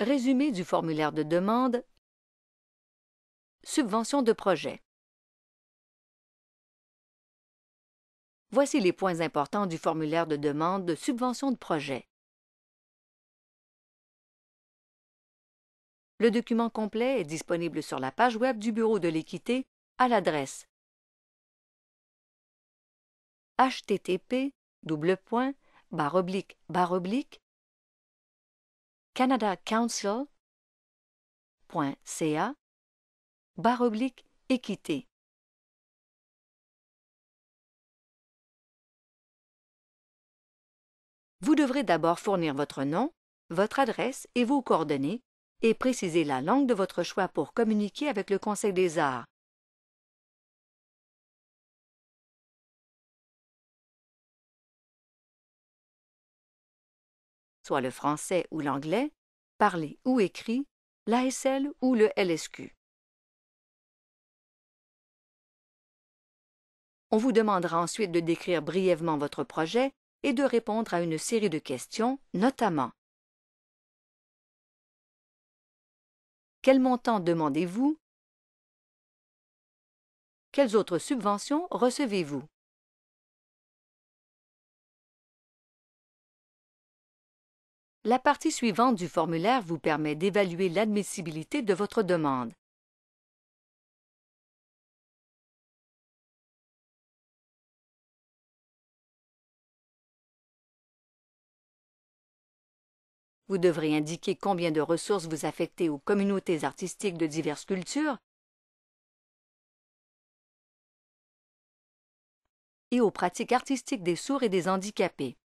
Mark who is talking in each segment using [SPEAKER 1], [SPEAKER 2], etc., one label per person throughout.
[SPEAKER 1] Résumé du formulaire de demande Subvention de projet Voici les points importants du formulaire de demande de subvention de projet. Le document
[SPEAKER 2] complet est disponible sur la page Web du Bureau de l'équité à l'adresse http
[SPEAKER 1] canadacouncil.ca barre équité. Vous devrez
[SPEAKER 2] d'abord fournir votre nom, votre adresse et vos coordonnées et préciser la langue de votre choix pour communiquer avec le Conseil des arts
[SPEAKER 1] soit le français ou l'anglais, parlé ou écrit, l'ASL
[SPEAKER 2] ou le LSQ. On vous demandera ensuite de décrire brièvement votre projet et de répondre à une série de questions, notamment Quel
[SPEAKER 1] montant demandez-vous Quelles autres subventions recevez-vous La partie suivante du formulaire vous permet d'évaluer l'admissibilité de votre demande. Vous devrez indiquer combien de ressources vous affectez aux communautés artistiques de diverses cultures et aux pratiques artistiques des sourds et des handicapés.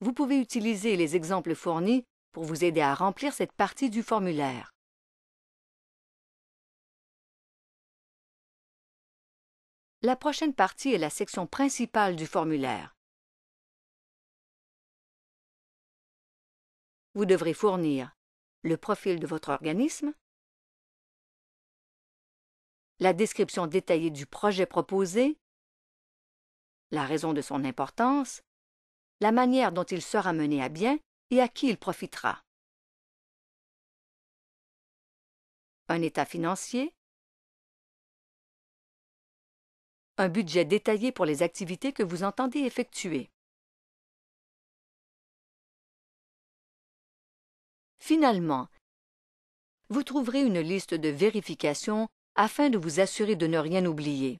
[SPEAKER 1] vous pouvez utiliser les exemples fournis pour vous aider à remplir cette partie du formulaire. La prochaine partie est la section principale du formulaire. Vous devrez fournir le profil de votre organisme,
[SPEAKER 2] la description détaillée du projet proposé, la raison de son importance, la manière dont il sera mené à bien et à qui il profitera. Un état financier.
[SPEAKER 1] Un budget détaillé pour les activités que vous entendez effectuer.
[SPEAKER 2] Finalement, vous trouverez une liste de vérifications afin de vous assurer de ne rien oublier.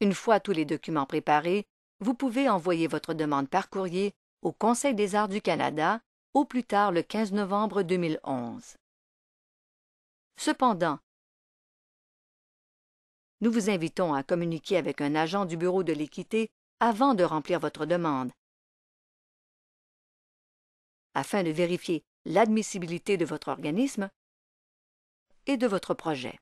[SPEAKER 2] Une fois tous les documents préparés, vous pouvez envoyer votre demande par courrier au Conseil des arts du Canada au plus tard le 15 novembre 2011. Cependant, nous vous invitons à communiquer avec un agent du Bureau de l'équité avant de remplir votre demande, afin de vérifier l'admissibilité de votre organisme et de votre projet.